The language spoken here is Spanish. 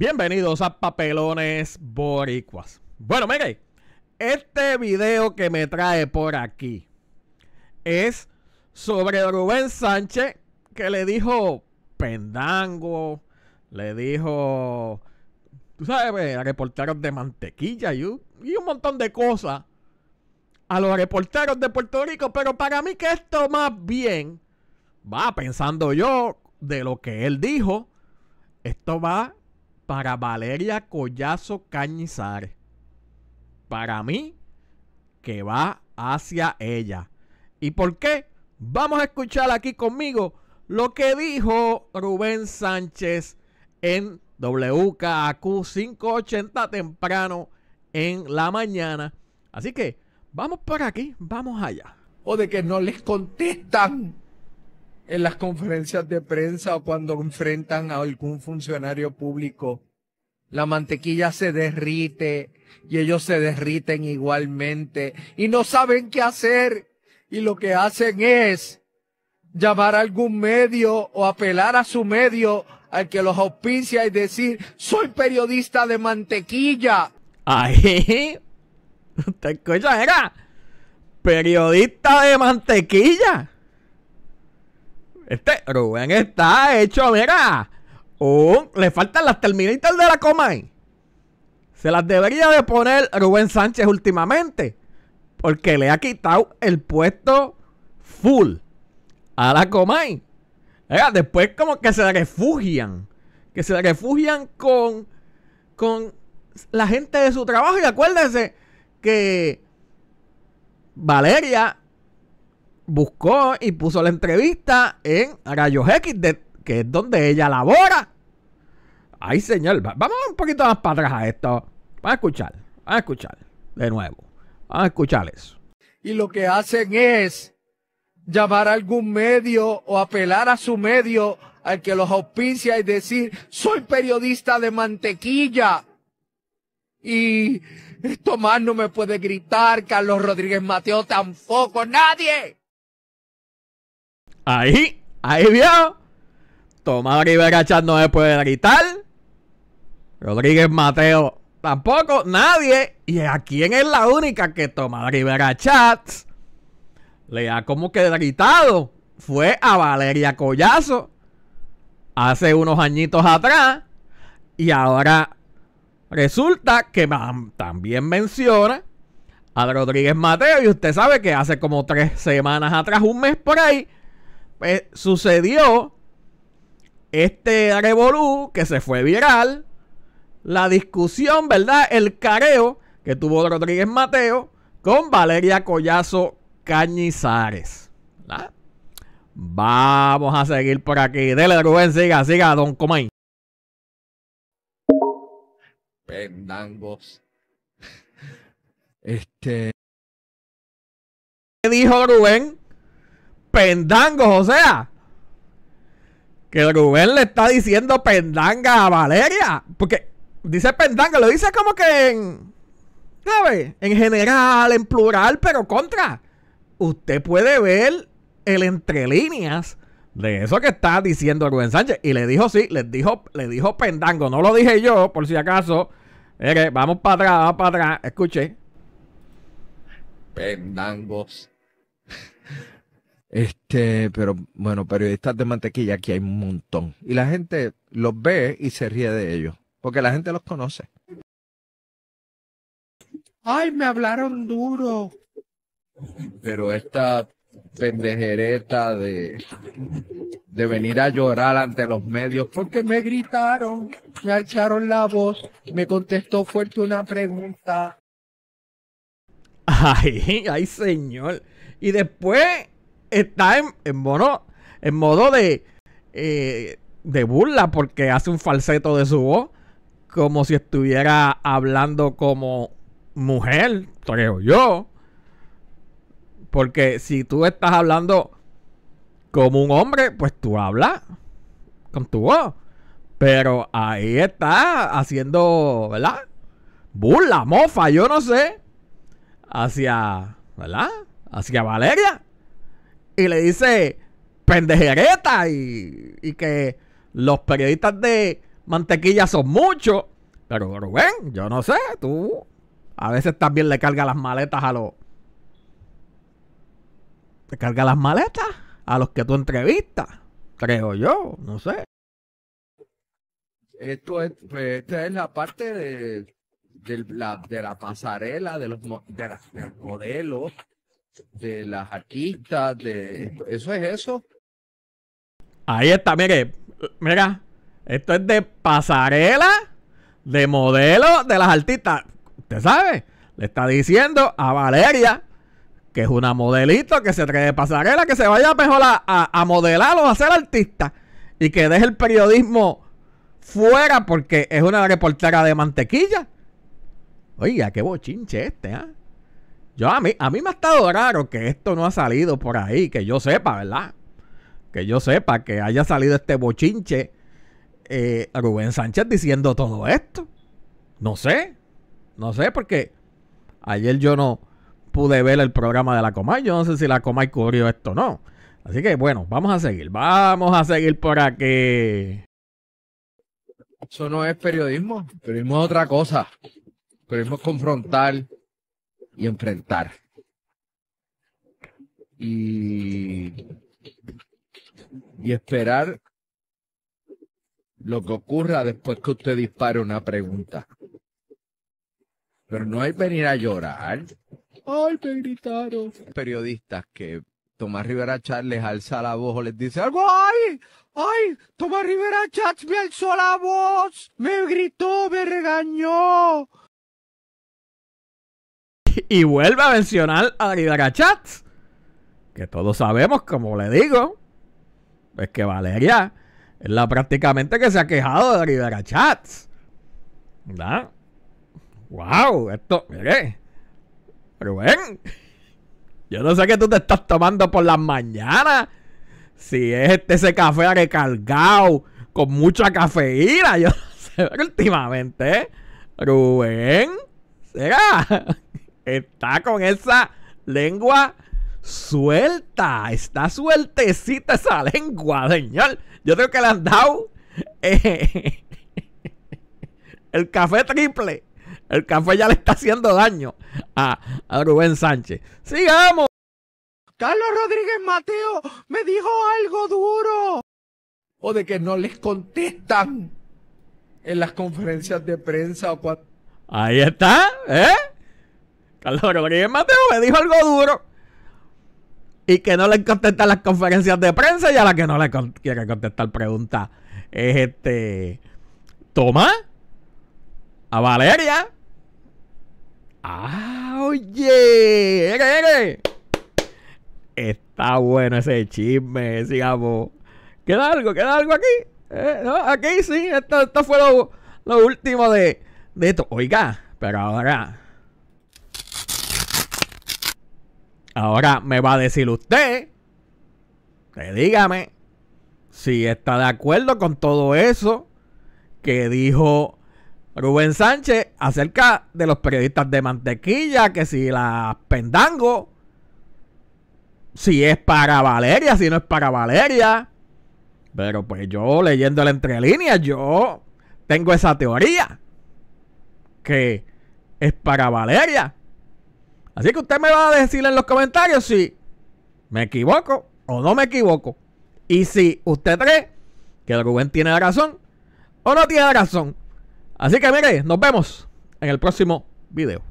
Bienvenidos a Papelones Boricuas. Bueno, mire, este video que me trae por aquí es sobre Rubén Sánchez que le dijo pendango, le dijo, tú sabes, a reporteros de mantequilla y y un montón de cosas a los reporteros de Puerto Rico, pero para mí que esto más bien va pensando yo de lo que él dijo, esto va para Valeria Collazo Cañizares. Para mí, que va hacia ella. ¿Y por qué? Vamos a escuchar aquí conmigo lo que dijo Rubén Sánchez en WKAQ 580 temprano en la mañana. Así que vamos por aquí, vamos allá. O de que no les contestan en las conferencias de prensa o cuando enfrentan a algún funcionario público, la mantequilla se derrite y ellos se derriten igualmente y no saben qué hacer y lo que hacen es llamar a algún medio o apelar a su medio al que los auspicia y decir, soy periodista de mantequilla. ¡Ay! te cosa era periodista de mantequilla. Este Rubén está hecho, mira. Oh, le faltan las terminitas de la Comay. Se las debería de poner Rubén Sánchez últimamente. Porque le ha quitado el puesto full a la Comay. Mira, después como que se refugian. Que se refugian con, con la gente de su trabajo. Y acuérdense que Valeria buscó y puso la entrevista en Rayos X, que es donde ella labora. Ay, señor, vamos un poquito más para atrás a esto. Van a escuchar, a escuchar de nuevo. a escuchar eso. Y lo que hacen es llamar a algún medio o apelar a su medio al que los auspicia y decir, soy periodista de mantequilla. Y esto más no me puede gritar, Carlos Rodríguez Mateo tampoco, nadie. Ahí, ahí vio. Tomás Rivera Chat no se puede gritar. Rodríguez Mateo tampoco, nadie. Y a quién es la única que Tomás Rivera Chat le ha como que gritado. Fue a Valeria Collazo hace unos añitos atrás. Y ahora resulta que también menciona a Rodríguez Mateo. Y usted sabe que hace como tres semanas atrás, un mes por ahí pues, sucedió este revolú que se fue viral, la discusión, ¿verdad? El careo que tuvo Rodríguez Mateo con Valeria Collazo Cañizares. Vamos a seguir por aquí. Dele, Rubén, siga, siga, don Comay. Pendangos. Este. ¿Qué dijo Rubén? pendangos, o sea. Que Rubén le está diciendo pendanga a Valeria. Porque dice pendanga, lo dice como que en. general, en plural, pero contra. Usted puede ver el entre líneas de eso que está diciendo Rubén Sánchez. Y le dijo, sí, le dijo, le dijo pendango. No lo dije yo, por si acaso. vamos para atrás, vamos para atrás. Escuche. Pendangos este, pero bueno, periodistas de mantequilla aquí hay un montón. Y la gente los ve y se ríe de ellos, porque la gente los conoce. Ay, me hablaron duro. Pero esta pendejereta de, de venir a llorar ante los medios porque me gritaron, me echaron la voz, me contestó fuerte una pregunta. Ay, ay señor. Y después está en, modo, en modo de, eh, de burla porque hace un falseto de su voz como si estuviera hablando como mujer, creo yo. Porque si tú estás hablando como un hombre, pues tú hablas con tu voz. Pero ahí está haciendo, ¿verdad? Burla, mofa, yo no sé. Hacia, ¿verdad? Hacia Valeria y le dice pendejereta y, que los periodistas de mantequilla son muchos. Pero Rubén, yo no sé, tú a veces también le carga las maletas a los... te carga las maletas a los que tú entrevistas, creo yo, no sé. Esto es, pues, esta es la parte de, de, la, de la pasarela, de los, de los modelos de las artistas, de eso es eso. Ahí está, mire, mira, esto es de pasarela, de modelo de las artistas. Usted sabe, le está diciendo a Valeria, que es una modelito, que se trae de pasarela, que se vaya mejor a, a, modelar o a ser artista y que deje el periodismo fuera porque es una reportera de mantequilla. Oiga, qué bochinche este, ¿ah? Yo, a, mí, a mí me ha estado raro que esto no ha salido por ahí, que yo sepa, ¿verdad? Que yo sepa que haya salido este bochinche eh, Rubén Sánchez diciendo todo esto. No sé, no sé, porque ayer yo no pude ver el programa de la Comay. Yo no sé si la Comay cubrió esto o no. Así que bueno, vamos a seguir, vamos a seguir por aquí. Eso no es periodismo, periodismo es otra cosa. Periodismo es confrontar, y enfrentar. Y, y esperar lo que ocurra después que usted dispare una pregunta. Pero no hay venir a llorar. ¡Ay, me gritaron! Periodistas que Tomás Rivera chat les alza la voz o les dice algo, ¡ay! ¡ay! Tomás Rivera chat me alzó la voz, me gritó, me regañó, y vuelve a mencionar a Rivera Chats. Que todos sabemos, como le digo, es que Valeria es la prácticamente que se ha quejado de Rivera Chats. ¿Verdad? ¡Wow! Esto, mire. Rubén, yo no sé qué tú te estás tomando por las mañanas. Si es este ese café recargado con mucha cafeína, yo no sé últimamente, ¿eh? Rubén, será está con esa lengua suelta. Está sueltecita esa lengua, señor. Yo creo que le han dado eh, el café triple. El café ya le está haciendo daño a, Rubén Sánchez. Sigamos. Carlos Rodríguez Mateo me dijo algo duro. O de que no les contestan en las conferencias de prensa o Ahí está, ¿eh? Carlos Rodríguez Mateo me dijo algo duro. Y que no le contesta las conferencias de prensa y a la que no le quiere contestar preguntas es este. ¿Toma? A Valeria. ¡Ah, oye! ¡Ere, ere! Está bueno ese chisme, sigamos. ¿Queda algo? ¿Queda algo aquí? Eh, aquí sí, esto, esto fue lo, último de, de esto. Oiga, pero ahora Ahora me va a decir usted, que dígame, si está de acuerdo con todo eso que dijo Rubén Sánchez acerca de los periodistas de mantequilla, que si la pendango, si es para Valeria, si no es para Valeria. Pero pues yo leyendo la entre líneas, yo tengo esa teoría que es para Valeria. Así que usted me va a decir en los comentarios si me equivoco o no me equivoco. Y si usted cree que Rubén tiene la razón o no tiene razón. Así que mire, nos vemos en el próximo video.